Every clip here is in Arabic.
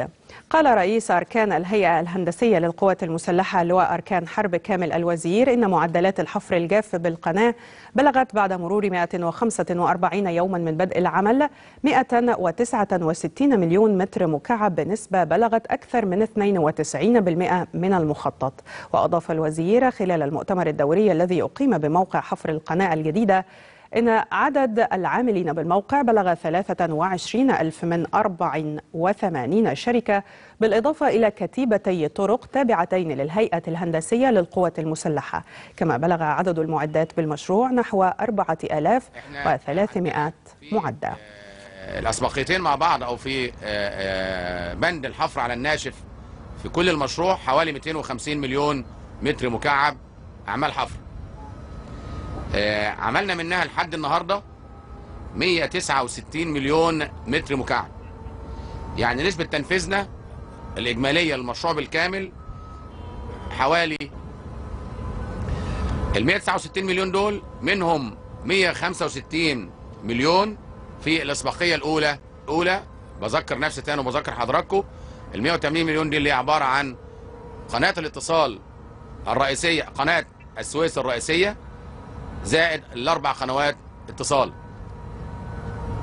الوحدة قال رئيس أركان الهيئة الهندسية للقوات المسلحة لواء أركان حرب كامل الوزير إن معدلات الحفر الجاف بالقناة بلغت بعد مرور 145 يوما من بدء العمل 169 مليون متر مكعب بنسبة بلغت أكثر من 92% من المخطط وأضاف الوزير خلال المؤتمر الدوري الذي أقيم بموقع حفر القناة الجديدة إن عدد العاملين بالموقع بلغ 23 ألف من 84 شركة بالإضافة إلى كتيبتي طرق تابعتين للهيئة الهندسية للقوات المسلحة كما بلغ عدد المعدات بالمشروع نحو 4300 معدة آه، الأسبقيتين مع بعض أو في آه، آه، بند الحفر على الناشف في كل المشروع حوالي 250 مليون متر مكعب أعمال حفر آه، عملنا منها لحد النهارده 169 مليون متر مكعب يعني نسبة تنفيذنا الإجمالية للمشروع بالكامل حوالي ال 169 مليون دول منهم 165 مليون في الإسباقية الأولى الأولى بذكر نفسي تاني وبذكر حضراتكم ال 180 مليون دي اللي هي عبارة عن قناة الاتصال الرئيسية قناة السويس الرئيسية زائد الاربع قنوات اتصال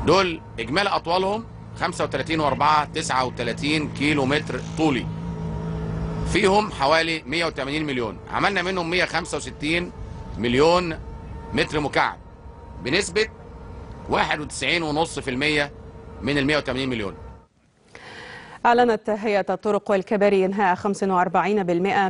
دول اجمالي اطوالهم 35 و4 39 كيلو متر طولي فيهم حوالي 180 مليون عملنا منهم 165 مليون متر مكعب بنسبه 91.5% من ال 180 مليون أعلنت هيئة الطرق والكباري إنهاء 45%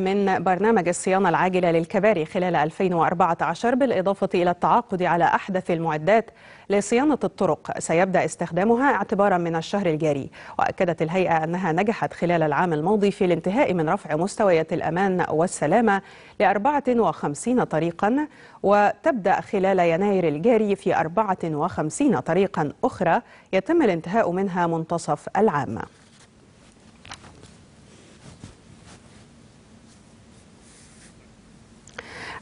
من برنامج الصيانة العاجلة للكباري خلال 2014 بالإضافة إلى التعاقد على أحدث المعدات لصيانة الطرق سيبدأ استخدامها اعتبارا من الشهر الجاري وأكدت الهيئة أنها نجحت خلال العام الماضي في الانتهاء من رفع مستويات الأمان والسلامة ل 54 طريقا وتبدأ خلال يناير الجاري في 54 طريقا أخرى يتم الانتهاء منها منتصف العام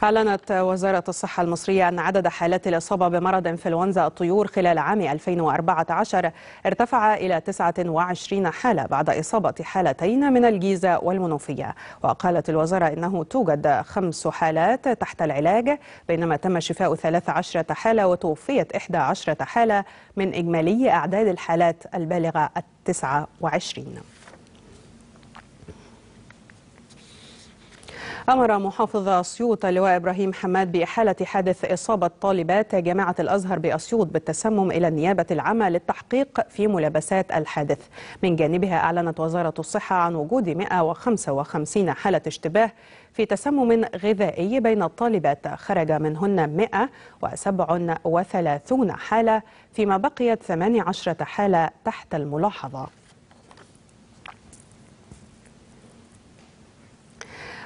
أعلنت وزارة الصحة المصرية أن عدد حالات الإصابة بمرض إنفلونزا الطيور خلال عام 2014 ارتفع إلى 29 حالة بعد إصابة حالتين من الجيزة والمنوفية وقالت الوزارة إنه توجد خمس حالات تحت العلاج بينما تم شفاء 13 حالة وتوفيت 11 حالة من إجمالي أعداد الحالات البالغة 29 أمر محافظ أسيوط اللواء إبراهيم حماد بإحالة حادث إصابة طالبات جامعة الأزهر بأسيوط بالتسمم إلى النيابة العامة للتحقيق في ملابسات الحادث من جانبها أعلنت وزارة الصحة عن وجود 155 حالة اشتباه في تسمم غذائي بين الطالبات خرج منهن 137 حالة فيما بقيت 18 حالة تحت الملاحظة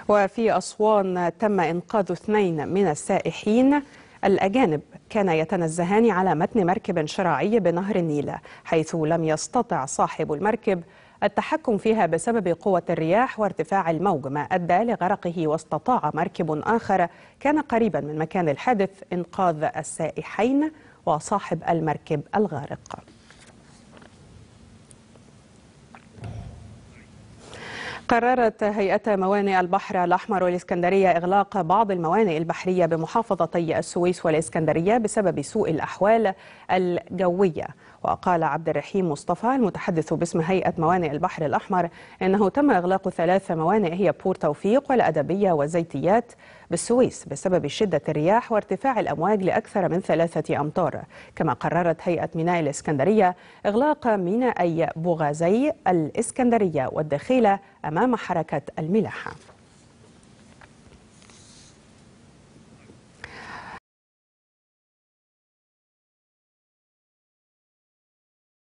وفي أسوان تم إنقاذ اثنين من السائحين الأجانب كان يتنزهان على متن مركب شراعي بنهر النيل حيث لم يستطع صاحب المركب التحكم فيها بسبب قوة الرياح وارتفاع الموج ما أدى لغرقه واستطاع مركب آخر كان قريبا من مكان الحادث إنقاذ السائحين وصاحب المركب الغارق قررت هيئة موانئ البحر الأحمر والإسكندرية إغلاق بعض الموانئ البحرية بمحافظتي السويس والإسكندرية بسبب سوء الأحوال الجوية وقال عبد الرحيم مصطفى المتحدث باسم هيئة موانئ البحر الأحمر أنه تم إغلاق ثلاث موانئ هي بور توفيق والأدبية والزيتيات بالسويس بسبب شدة الرياح وارتفاع الأمواج لأكثر من ثلاثة أمتار كما قررت هيئة ميناء الإسكندرية إغلاق مينائي بوغازي الإسكندرية والدخيلة أمام حركة الملاحة